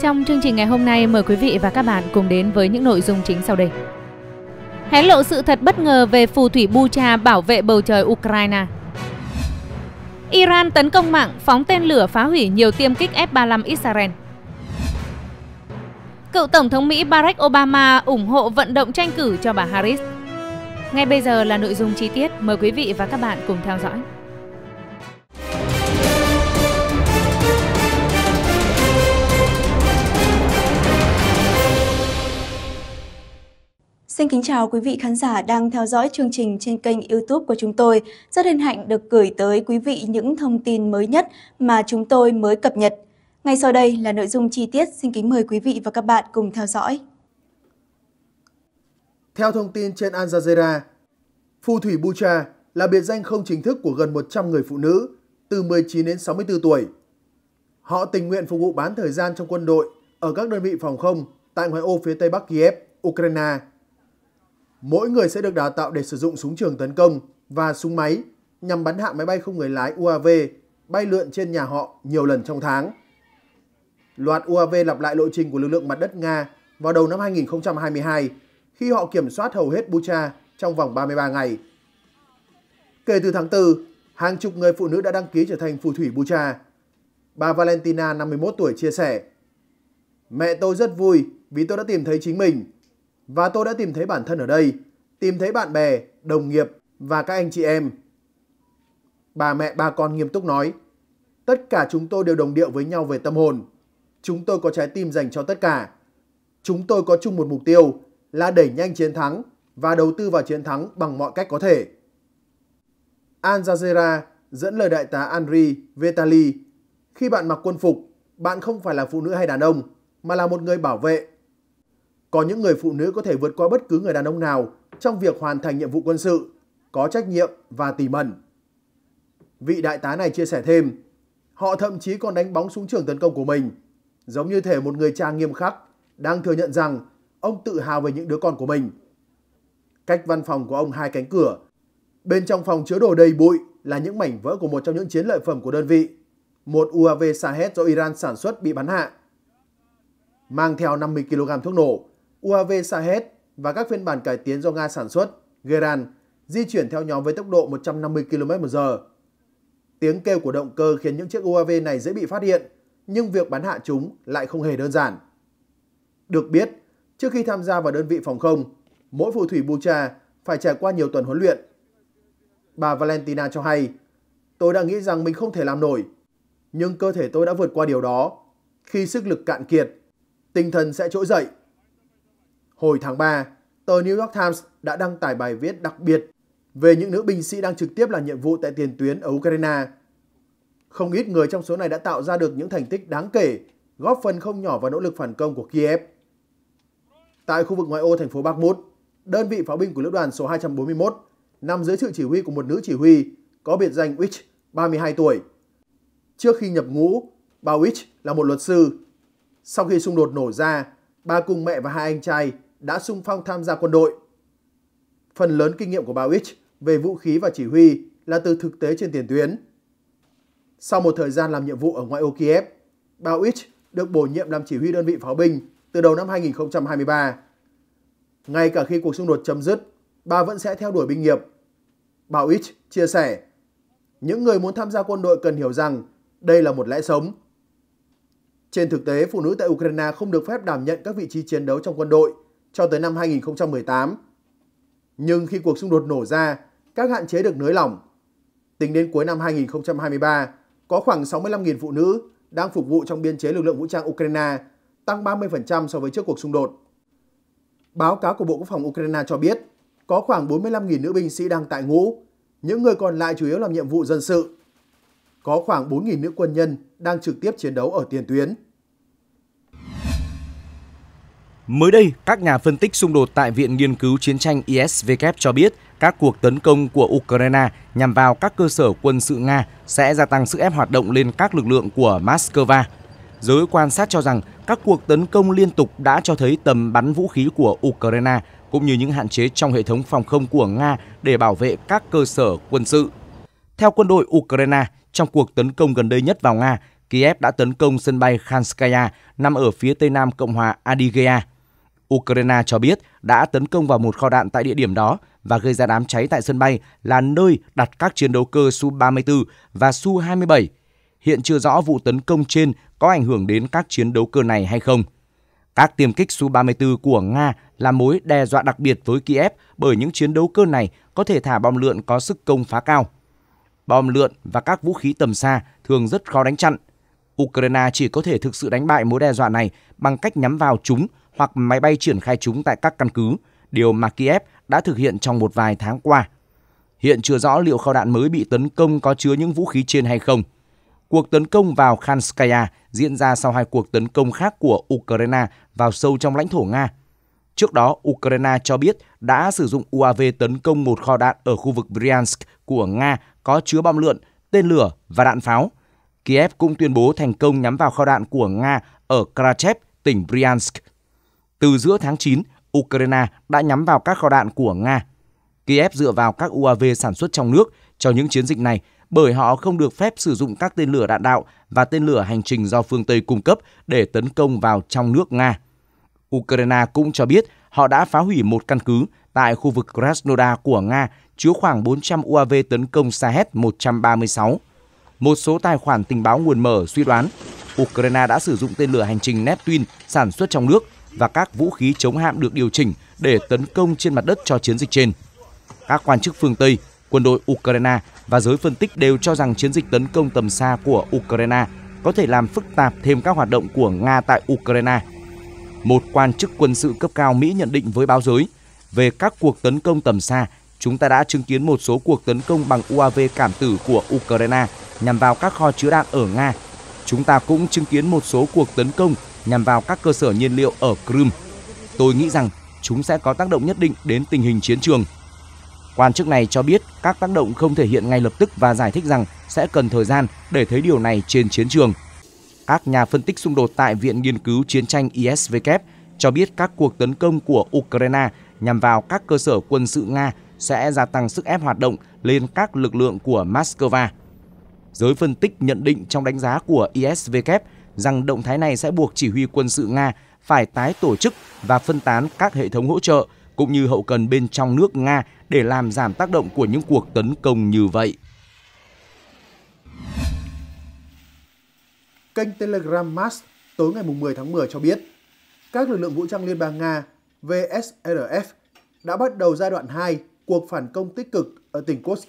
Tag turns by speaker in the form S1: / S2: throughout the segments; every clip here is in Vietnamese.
S1: Trong chương trình ngày hôm nay, mời quý vị và các bạn cùng đến với những nội dung chính sau đây. Hé lộ sự thật bất ngờ về phù thủy Bucha bảo vệ bầu trời Ukraine. Iran tấn công mạng, phóng tên lửa phá hủy nhiều tiêm kích F-35 Israel. Cựu Tổng thống Mỹ Barack Obama ủng hộ vận động tranh cử cho bà Harris. Ngay bây giờ là nội dung chi tiết, mời quý vị và các bạn cùng theo dõi. Xin kính chào quý vị khán giả đang theo dõi chương trình trên kênh YouTube của chúng tôi. Rất hân hạnh được gửi tới quý vị những thông tin mới nhất mà chúng tôi mới cập nhật. Ngay sau đây là nội dung chi tiết, xin kính mời quý vị và các bạn cùng theo dõi.
S2: Theo thông tin trên Al Jazeera, phù thủy Bucha là biệt danh không chính thức của gần 100 người phụ nữ từ 19 đến 64 tuổi. Họ tình nguyện phục vụ bán thời gian trong quân đội ở các đơn vị phòng không tại ngoại ô phía tây bắc Kiev, Ukraine Mỗi người sẽ được đào tạo để sử dụng súng trường tấn công và súng máy nhằm bắn hạ máy bay không người lái UAV bay lượn trên nhà họ nhiều lần trong tháng. Loạt UAV lặp lại lộ trình của lực lượng mặt đất Nga vào đầu năm 2022 khi họ kiểm soát hầu hết Bucha trong vòng 33 ngày. Kể từ tháng 4, hàng chục người phụ nữ đã đăng ký trở thành phù thủy Bucha. Bà Valentina, 51 tuổi, chia sẻ Mẹ tôi rất vui vì tôi đã tìm thấy chính mình. Và tôi đã tìm thấy bản thân ở đây, tìm thấy bạn bè, đồng nghiệp và các anh chị em. Bà mẹ ba con nghiêm túc nói, tất cả chúng tôi đều đồng điệu với nhau về tâm hồn. Chúng tôi có trái tim dành cho tất cả. Chúng tôi có chung một mục tiêu là đẩy nhanh chiến thắng và đầu tư vào chiến thắng bằng mọi cách có thể. Al Jazeera dẫn lời đại tá Andri Vetali, khi bạn mặc quân phục, bạn không phải là phụ nữ hay đàn ông, mà là một người bảo vệ có những người phụ nữ có thể vượt qua bất cứ người đàn ông nào trong việc hoàn thành nhiệm vụ quân sự, có trách nhiệm và tỉ mẩn. Vị đại tá này chia sẻ thêm, họ thậm chí còn đánh bóng xuống trường tấn công của mình, giống như thể một người cha nghiêm khắc đang thừa nhận rằng ông tự hào về những đứa con của mình. Cách văn phòng của ông hai cánh cửa, bên trong phòng chứa đồ đầy bụi là những mảnh vỡ của một trong những chiến lợi phẩm của đơn vị, một UAV Sahed do Iran sản xuất bị bắn hạ. Mang theo 50 kg thuốc nổ, UAV Sahed và các phiên bản cải tiến do Nga sản xuất, Geran, di chuyển theo nhóm với tốc độ 150 km/h. Tiếng kêu của động cơ khiến những chiếc UAV này dễ bị phát hiện, nhưng việc bắn hạ chúng lại không hề đơn giản. Được biết, trước khi tham gia vào đơn vị phòng không, mỗi phù thủy Bucha phải trải qua nhiều tuần huấn luyện. Bà Valentina cho hay, tôi đã nghĩ rằng mình không thể làm nổi, nhưng cơ thể tôi đã vượt qua điều đó. Khi sức lực cạn kiệt, tinh thần sẽ trỗi dậy Hồi tháng 3, tờ New York Times đã đăng tải bài viết đặc biệt về những nữ binh sĩ đang trực tiếp làm nhiệm vụ tại tiền tuyến ở Ukraine. Không ít người trong số này đã tạo ra được những thành tích đáng kể, góp phần không nhỏ vào nỗ lực phản công của Kiev. Tại khu vực ngoại ô thành phố Bakhmut, đơn vị pháo binh của lữ đoàn số 241 nằm dưới sự chỉ huy của một nữ chỉ huy có biệt danh Witch, 32 tuổi. Trước khi nhập ngũ, bà Witch là một luật sư. Sau khi xung đột nổ ra, bà cùng mẹ và hai anh trai đã sung phong tham gia quân đội. Phần lớn kinh nghiệm của bà Witch về vũ khí và chỉ huy là từ thực tế trên tiền tuyến. Sau một thời gian làm nhiệm vụ ở ngoại ô Kiev, bà Witch được bổ nhiệm làm chỉ huy đơn vị pháo binh từ đầu năm 2023. Ngay cả khi cuộc xung đột chấm dứt, bà vẫn sẽ theo đuổi binh nghiệp. Bà Witch chia sẻ, những người muốn tham gia quân đội cần hiểu rằng đây là một lẽ sống. Trên thực tế, phụ nữ tại Ukraine không được phép đảm nhận các vị trí chiến đấu trong quân đội – cho tới năm 2018. Nhưng khi cuộc xung đột nổ ra, các hạn chế được nới lỏng. Tính đến cuối năm 2023, có khoảng 65.000 phụ nữ đang phục vụ trong biên chế lực lượng vũ trang Ukraine, tăng 30% so với trước cuộc xung đột. Báo cáo của Bộ Quốc phòng Ukraine cho biết, có khoảng 45.000 nữ binh sĩ đang tại ngũ, những người còn lại chủ yếu làm nhiệm vụ dân sự. Có khoảng 4.000 nữ quân nhân đang trực tiếp chiến đấu ở tiền tuyến.
S1: Mới đây, các nhà phân tích xung đột tại Viện Nghiên cứu Chiến tranh ISW cho biết các cuộc tấn công của Ukraine nhằm vào các cơ sở quân sự Nga sẽ gia tăng sức ép hoạt động lên các lực lượng của Moscow. Giới quan sát cho rằng các cuộc tấn công liên tục đã cho thấy tầm bắn vũ khí của Ukraine cũng như những hạn chế trong hệ thống phòng không của Nga để bảo vệ các cơ sở quân sự. Theo quân đội Ukraine, trong cuộc tấn công gần đây nhất vào Nga, Kiev đã tấn công sân bay Khanskaya nằm ở phía tây nam Cộng hòa Adygea. Ukraine cho biết đã tấn công vào một kho đạn tại địa điểm đó và gây ra đám cháy tại sân bay là nơi đặt các chiến đấu cơ Su-34 và Su-27. Hiện chưa rõ vụ tấn công trên có ảnh hưởng đến các chiến đấu cơ này hay không. Các tiêm kích Su-34 của Nga là mối đe dọa đặc biệt với Kiev bởi những chiến đấu cơ này có thể thả bom lượn có sức công phá cao. Bom lượn và các vũ khí tầm xa thường rất khó đánh chặn. Ukraine chỉ có thể thực sự đánh bại mối đe dọa này bằng cách nhắm vào chúng hoặc máy bay triển khai chúng tại các căn cứ, điều mà Kiev đã thực hiện trong một vài tháng qua. Hiện chưa rõ liệu kho đạn mới bị tấn công có chứa những vũ khí trên hay không. Cuộc tấn công vào Khanskaya diễn ra sau hai cuộc tấn công khác của Ukraine vào sâu trong lãnh thổ Nga. Trước đó, Ukraine cho biết đã sử dụng UAV tấn công một kho đạn ở khu vực Bryansk của Nga có chứa bom lượn, tên lửa và đạn pháo. Kiev cũng tuyên bố thành công nhắm vào kho đạn của Nga ở Krachev, tỉnh Bryansk. Từ giữa tháng 9, Ukraine đã nhắm vào các kho đạn của Nga. Kiev dựa vào các UAV sản xuất trong nước cho những chiến dịch này bởi họ không được phép sử dụng các tên lửa đạn đạo và tên lửa hành trình do phương Tây cung cấp để tấn công vào trong nước Nga. Ukraine cũng cho biết họ đã phá hủy một căn cứ tại khu vực Krasnodar của Nga chứa khoảng 400 UAV tấn công Sahet-136. Một số tài khoản tình báo nguồn mở suy đoán Ukraine đã sử dụng tên lửa hành trình Neptune sản xuất trong nước và các vũ khí chống hạm được điều chỉnh để tấn công trên mặt đất cho chiến dịch trên. Các quan chức phương Tây, quân đội Ukraine và giới phân tích đều cho rằng chiến dịch tấn công tầm xa của Ukraine có thể làm phức tạp thêm các hoạt động của Nga tại Ukraine. Một quan chức quân sự cấp cao Mỹ nhận định với báo giới về các cuộc tấn công tầm xa, chúng ta đã chứng kiến một số cuộc tấn công bằng UAV cảm tử của Ukraine nhằm vào các kho chứa đạn ở Nga. Chúng ta cũng chứng kiến một số cuộc tấn công nhằm vào các cơ sở nhiên liệu ở Crimea. Tôi nghĩ rằng chúng sẽ có tác động nhất định đến tình hình chiến trường. Quan chức này cho biết các tác động không thể hiện ngay lập tức và giải thích rằng sẽ cần thời gian để thấy điều này trên chiến trường. Các nhà phân tích xung đột tại Viện Nghiên cứu Chiến tranh ISW cho biết các cuộc tấn công của Ukraine nhằm vào các cơ sở quân sự Nga sẽ gia tăng sức ép hoạt động lên các lực lượng của Moscow. Giới phân tích nhận định trong đánh giá của ISW rằng động thái này sẽ buộc chỉ huy quân sự Nga phải tái tổ chức và phân tán các hệ thống hỗ trợ cũng như hậu cần bên trong nước Nga để làm giảm tác động của những cuộc tấn công như vậy.
S2: Kênh Telegram Mass tối ngày 10 tháng 10 cho biết, các lực lượng vũ trang Liên bang Nga VSRF đã bắt đầu giai đoạn 2 cuộc phản công tích cực ở tỉnh Kursk.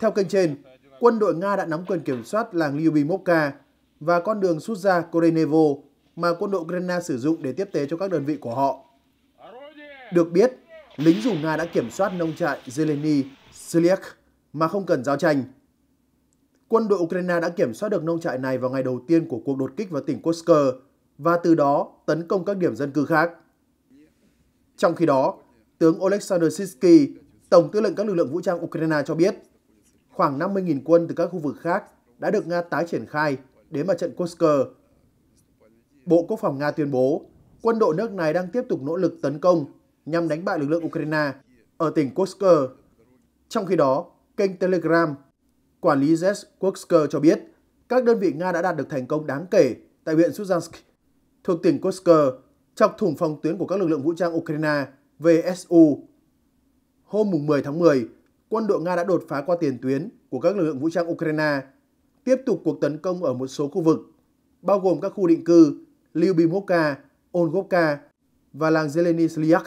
S2: Theo kênh trên, quân đội Nga đã nắm quyền kiểm soát làng Lyubimovka và con đường rút ra Korenevo mà quân đội Ukraine sử dụng để tiếp tế cho các đơn vị của họ. Được biết, lính dù Nga đã kiểm soát nông trại Zeleny Sliek mà không cần giao tranh. Quân đội Ukraine đã kiểm soát được nông trại này vào ngày đầu tiên của cuộc đột kích vào tỉnh Kursk và từ đó tấn công các điểm dân cư khác. Trong khi đó, tướng Oleksandr Sisky, Tổng tư lệnh các lực lượng vũ trang Ukraine cho biết, khoảng 50.000 quân từ các khu vực khác đã được Nga tái triển khai đến mặt trận Kursk. Bộ Quốc phòng Nga tuyên bố quân đội nước này đang tiếp tục nỗ lực tấn công nhằm đánh bại lực lượng Ukraine ở tỉnh Kursk. Trong khi đó, kênh Telegram quản lý Zes Kursk cho biết các đơn vị Nga đã đạt được thành công đáng kể tại huyện Suzansk thuộc tỉnh Kursk chọc thủng phòng tuyến của các lực lượng vũ trang Ukraine VSU. Hôm 10 tháng 10, quân đội Nga đã đột phá qua tiền tuyến của các lực lượng vũ trang Ukraine tiếp tục cuộc tấn công ở một số khu vực, bao gồm các khu định cư Lyubimovka, Olgovka và làng Zeleny Slyak.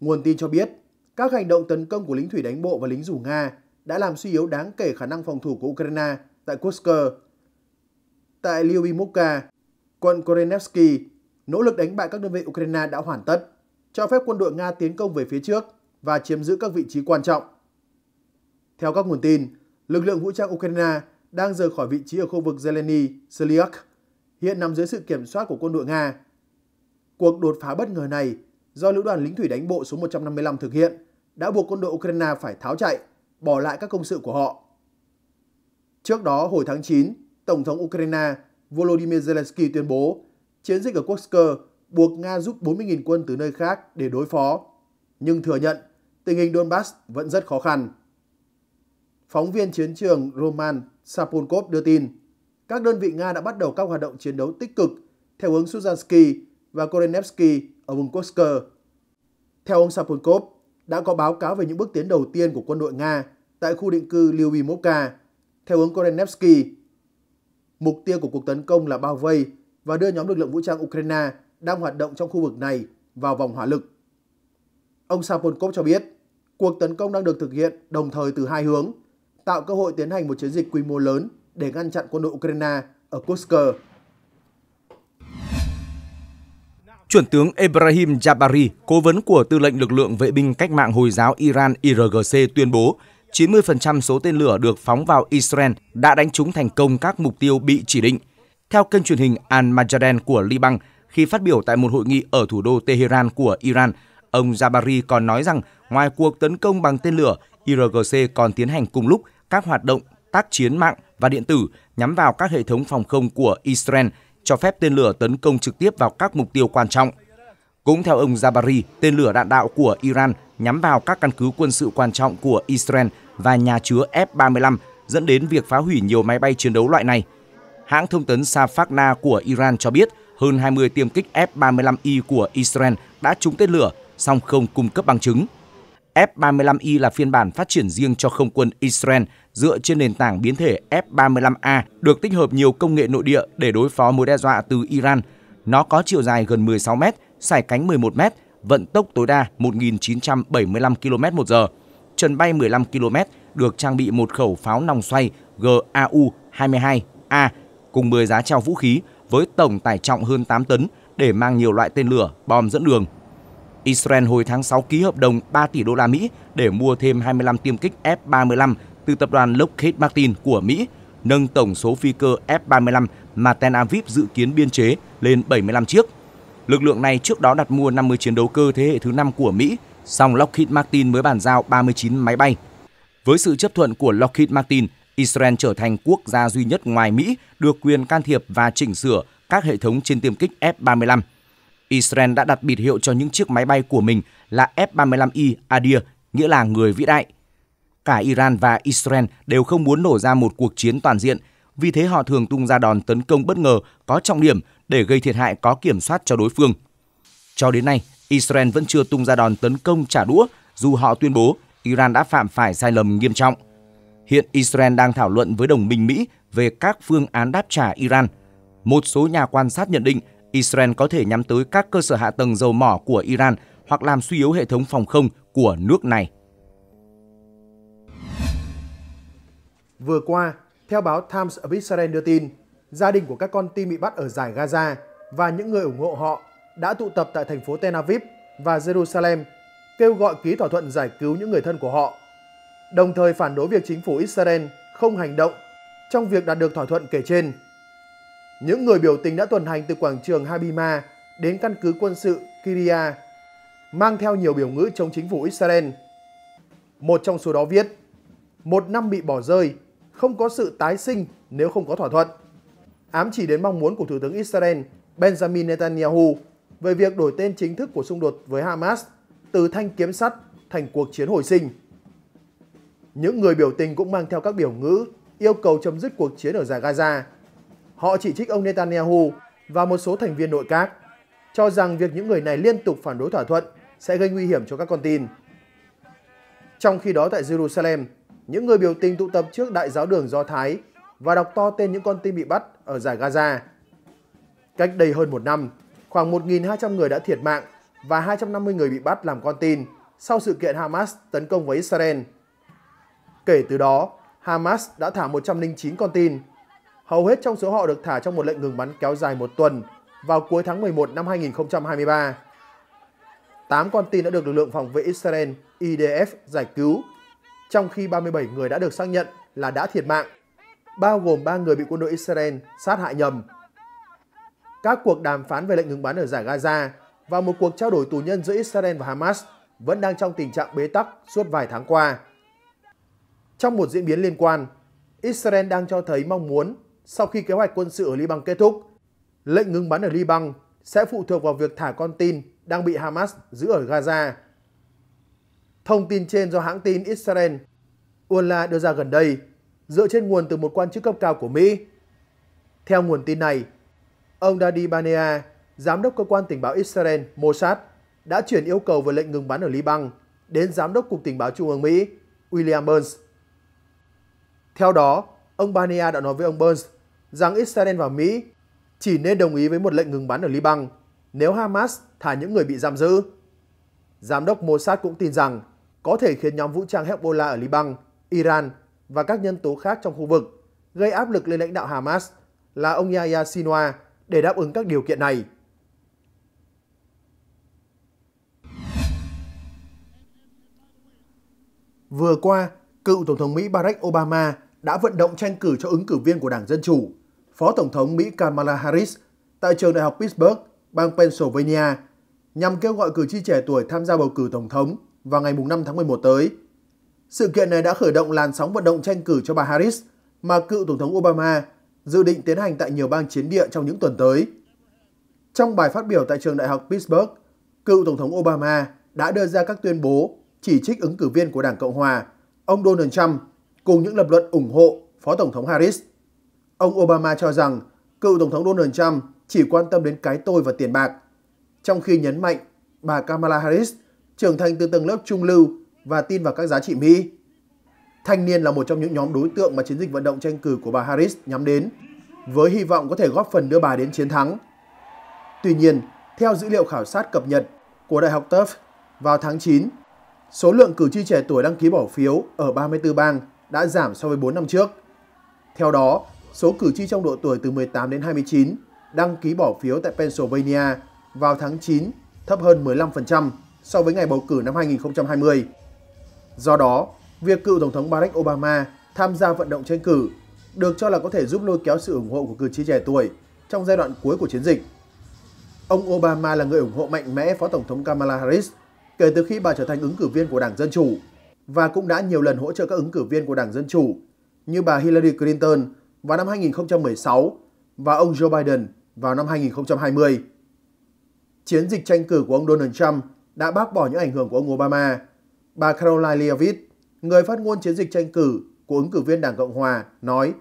S2: Nguồn tin cho biết, các hành động tấn công của lính thủy đánh bộ và lính rủ Nga đã làm suy yếu đáng kể khả năng phòng thủ của Ukraine tại Kursk. Tại Lyubimovka, quận Korenevsky, nỗ lực đánh bại các đơn vị Ukraine đã hoàn tất, cho phép quân đội Nga tiến công về phía trước và chiếm giữ các vị trí quan trọng. Theo các nguồn tin, lực lượng vũ trang Ukraine đang rời khỏi vị trí ở khu vực Zeleny, Selyuk, hiện nằm dưới sự kiểm soát của quân đội Nga. Cuộc đột phá bất ngờ này do lữ đoàn lính thủy đánh bộ số 155 thực hiện đã buộc quân đội Ukraine phải tháo chạy, bỏ lại các công sự của họ. Trước đó, hồi tháng 9, Tổng thống Ukraine Volodymyr Zelensky tuyên bố chiến dịch ở Kursk buộc Nga giúp 40.000 quân từ nơi khác để đối phó, nhưng thừa nhận tình hình Donbass vẫn rất khó khăn. Phóng viên chiến trường Roman Sapolkov đưa tin, các đơn vị Nga đã bắt đầu các hoạt động chiến đấu tích cực theo hướng Suzansky và Korenevsky ở vùng Kursk. Theo ông Sapolkov, đã có báo cáo về những bước tiến đầu tiên của quân đội Nga tại khu định cư Lyubimovka theo hướng Korenevsky. Mục tiêu của cuộc tấn công là bao vây và đưa nhóm lực lượng vũ trang Ukraine đang hoạt động trong khu vực này vào vòng hỏa lực. Ông Sapolkov cho biết, cuộc tấn công đang được thực hiện đồng thời từ hai hướng – tạo cơ hội tiến hành một chiến dịch quy mô lớn để ngăn chặn quân đội Ukraine ở Kursk.
S1: Chuẩn tướng Ebrahim Jabari, cố vấn của tư lệnh lực lượng vệ binh cách mạng Hồi giáo Iran IRGC tuyên bố 90% số tên lửa được phóng vào Israel đã đánh trúng thành công các mục tiêu bị chỉ định. Theo kênh truyền hình Al-Majaden của Liban, khi phát biểu tại một hội nghị ở thủ đô Tehran của Iran, ông Jabari còn nói rằng ngoài cuộc tấn công bằng tên lửa, IRGC còn tiến hành cùng lúc các hoạt động tác chiến mạng và điện tử nhắm vào các hệ thống phòng không của Israel, cho phép tên lửa tấn công trực tiếp vào các mục tiêu quan trọng. Cũng theo ông Jabari, tên lửa đạn đạo của Iran nhắm vào các căn cứ quân sự quan trọng của Israel và nhà chứa F-35 dẫn đến việc phá hủy nhiều máy bay chiến đấu loại này. Hãng thông tấn Safakna của Iran cho biết hơn 20 tiêm kích F-35I của Israel đã trúng tên lửa, song không cung cấp bằng chứng. F-35I là phiên bản phát triển riêng cho không quân Israel dựa trên nền tảng biến thể F-35A, được tích hợp nhiều công nghệ nội địa để đối phó mối đe dọa từ Iran. Nó có chiều dài gần 16 m, sải cánh 11 m, vận tốc tối đa 1.975 km h trần bay 15 km, được trang bị một khẩu pháo nòng xoay GAU-22A cùng 10 giá treo vũ khí với tổng tải trọng hơn 8 tấn để mang nhiều loại tên lửa, bom dẫn đường. Israel hồi tháng 6 ký hợp đồng 3 tỷ đô la Mỹ để mua thêm 25 tiêm kích F-35 từ tập đoàn Lockheed Martin của Mỹ, nâng tổng số phi cơ F-35 mà Tel Aviv dự kiến biên chế lên 75 chiếc. Lực lượng này trước đó đặt mua 50 chiến đấu cơ thế hệ thứ 5 của Mỹ, song Lockheed Martin mới bàn giao 39 máy bay. Với sự chấp thuận của Lockheed Martin, Israel trở thành quốc gia duy nhất ngoài Mỹ được quyền can thiệp và chỉnh sửa các hệ thống trên tiêm kích F-35. Israel đã đặt biệt hiệu cho những chiếc máy bay của mình là F-35I Adir, nghĩa là người vĩ đại. Cả Iran và Israel đều không muốn nổ ra một cuộc chiến toàn diện, vì thế họ thường tung ra đòn tấn công bất ngờ có trọng điểm để gây thiệt hại có kiểm soát cho đối phương. Cho đến nay, Israel vẫn chưa tung ra đòn tấn công trả đũa dù họ tuyên bố Iran đã phạm phải sai lầm nghiêm trọng. Hiện Israel đang thảo luận với đồng minh Mỹ về các phương án đáp trả Iran. Một số nhà quan sát nhận định Israel có thể nhắm tới các cơ sở hạ tầng dầu mỏ của Iran hoặc làm suy yếu hệ thống phòng không của nước này.
S2: Vừa qua, theo báo Times of Israel đưa tin, gia đình của các con tin bị bắt ở giải Gaza và những người ủng hộ họ đã tụ tập tại thành phố Tel Aviv và Jerusalem kêu gọi ký thỏa thuận giải cứu những người thân của họ, đồng thời phản đối việc chính phủ Israel không hành động trong việc đạt được thỏa thuận kể trên. Những người biểu tình đã tuần hành từ quảng trường Habima đến căn cứ quân sự Kiria, mang theo nhiều biểu ngữ chống chính phủ Israel. Một trong số đó viết, một năm bị bỏ rơi, không có sự tái sinh nếu không có thỏa thuận. Ám chỉ đến mong muốn của Thủ tướng Israel Benjamin Netanyahu về việc đổi tên chính thức của xung đột với Hamas từ thanh kiếm sắt thành cuộc chiến hồi sinh. Những người biểu tình cũng mang theo các biểu ngữ yêu cầu chấm dứt cuộc chiến ở giải Gaza Họ chỉ trích ông Netanyahu và một số thành viên nội các, cho rằng việc những người này liên tục phản đối thỏa thuận sẽ gây nguy hiểm cho các con tin. Trong khi đó tại Jerusalem, những người biểu tình tụ tập trước Đại giáo đường Do Thái và đọc to tên những con tin bị bắt ở giải Gaza. Cách đây hơn một năm, khoảng 1.200 người đã thiệt mạng và 250 người bị bắt làm con tin sau sự kiện Hamas tấn công vào Israel. Kể từ đó, Hamas đã thả 109 con tin Hầu hết trong số họ được thả trong một lệnh ngừng bắn kéo dài một tuần vào cuối tháng 11 năm 2023. tám con tin đã được lực lượng phòng vệ Israel IDF giải cứu, trong khi 37 người đã được xác nhận là đã thiệt mạng, bao gồm 3 người bị quân đội Israel sát hại nhầm. Các cuộc đàm phán về lệnh ngừng bắn ở giải Gaza và một cuộc trao đổi tù nhân giữa Israel và Hamas vẫn đang trong tình trạng bế tắc suốt vài tháng qua. Trong một diễn biến liên quan, Israel đang cho thấy mong muốn sau khi kế hoạch quân sự ở Liban kết thúc. Lệnh ngừng bắn ở Liban sẽ phụ thuộc vào việc thả con tin đang bị Hamas giữ ở Gaza. Thông tin trên do hãng tin Israel Ullah đưa ra gần đây dựa trên nguồn từ một quan chức cấp cao của Mỹ. Theo nguồn tin này, ông Dadi Banea, giám đốc cơ quan tình báo Israel Mossad, đã chuyển yêu cầu về lệnh ngừng bắn ở Liban đến giám đốc Cục Tình báo Trung ương Mỹ William Burns. Theo đó, ông Banea đã nói với ông Burns rằng Israel và Mỹ chỉ nên đồng ý với một lệnh ngừng bắn ở Liban nếu Hamas thả những người bị giam giữ. Giám đốc Mossad cũng tin rằng có thể khiến nhóm vũ trang Hezbollah ở Liban, Iran và các nhân tố khác trong khu vực gây áp lực lên lãnh đạo Hamas là ông Yahya Sinwar để đáp ứng các điều kiện này. Vừa qua, cựu Tổng thống Mỹ Barack Obama đã vận động tranh cử cho ứng cử viên của Đảng Dân Chủ Phó Tổng thống Mỹ Kamala Harris tại trường đại học Pittsburgh, bang Pennsylvania nhằm kêu gọi cử tri trẻ tuổi tham gia bầu cử Tổng thống vào ngày 5 tháng 11 tới. Sự kiện này đã khởi động làn sóng vận động tranh cử cho bà Harris mà cựu Tổng thống Obama dự định tiến hành tại nhiều bang chiến địa trong những tuần tới. Trong bài phát biểu tại trường đại học Pittsburgh, cựu Tổng thống Obama đã đưa ra các tuyên bố chỉ trích ứng cử viên của Đảng Cộng Hòa, ông Donald Trump, cùng những lập luận ủng hộ Phó Tổng thống Harris. Ông Obama cho rằng cựu Tổng thống Donald Trump chỉ quan tâm đến cái tôi và tiền bạc, trong khi nhấn mạnh bà Kamala Harris trưởng thành từ tầng lớp trung lưu và tin vào các giá trị Mỹ. Thanh niên là một trong những nhóm đối tượng mà chiến dịch vận động tranh cử của bà Harris nhắm đến, với hy vọng có thể góp phần đưa bà đến chiến thắng. Tuy nhiên, theo dữ liệu khảo sát cập nhật của Đại học Tufts vào tháng 9, số lượng cử tri trẻ tuổi đăng ký bỏ phiếu ở 34 bang đã giảm so với 4 năm trước. Theo đó, số cử tri trong độ tuổi từ 18 đến 29 đăng ký bỏ phiếu tại Pennsylvania vào tháng 9 thấp hơn 15% so với ngày bầu cử năm 2020. Do đó, việc cựu Tổng thống Barack Obama tham gia vận động tranh cử được cho là có thể giúp lôi kéo sự ủng hộ của cử tri trẻ tuổi trong giai đoạn cuối của chiến dịch. Ông Obama là người ủng hộ mạnh mẽ Phó Tổng thống Kamala Harris kể từ khi bà trở thành ứng cử viên của Đảng Dân Chủ và cũng đã nhiều lần hỗ trợ các ứng cử viên của Đảng Dân Chủ như bà Hillary Clinton vào năm 2016 và ông Joe Biden vào năm 2020. Chiến dịch tranh cử của ông Donald Trump đã bác bỏ những ảnh hưởng của ông Obama. Bà Caroline Leavitt, người phát ngôn chiến dịch tranh cử của ứng cử viên Đảng Cộng Hòa, nói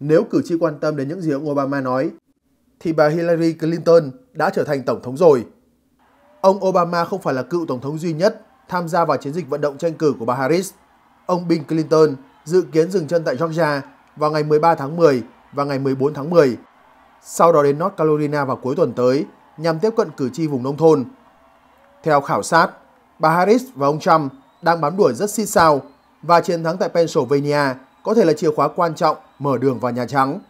S2: Nếu cử tri quan tâm đến những gì ông Obama nói, thì bà Hillary Clinton đã trở thành Tổng thống rồi. Ông Obama không phải là cựu Tổng thống duy nhất tham gia vào chiến dịch vận động tranh cử của bà Harris. Ông Bill Clinton dự kiến dừng chân tại Georgia vào ngày 13 tháng 10 và ngày 14 tháng 10, sau đó đến North Carolina vào cuối tuần tới nhằm tiếp cận cử tri vùng nông thôn. Theo khảo sát, bà Harris và ông Trump đang bám đuổi rất xít sao và chiến thắng tại Pennsylvania có thể là chìa khóa quan trọng mở đường vào Nhà Trắng.